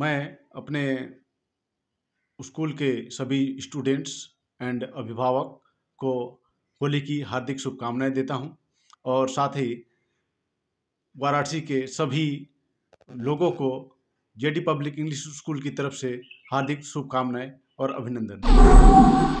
मैं अपने स्कूल के सभी स्टूडेंट्स एंड अभिभावक को होली की हार्दिक शुभकामनाएं देता हूं और साथ ही वाराणसी के सभी लोगों को जेडी पब्लिक इंग्लिश स्कूल की तरफ से हार्दिक शुभकामनाएं और अभिनंदन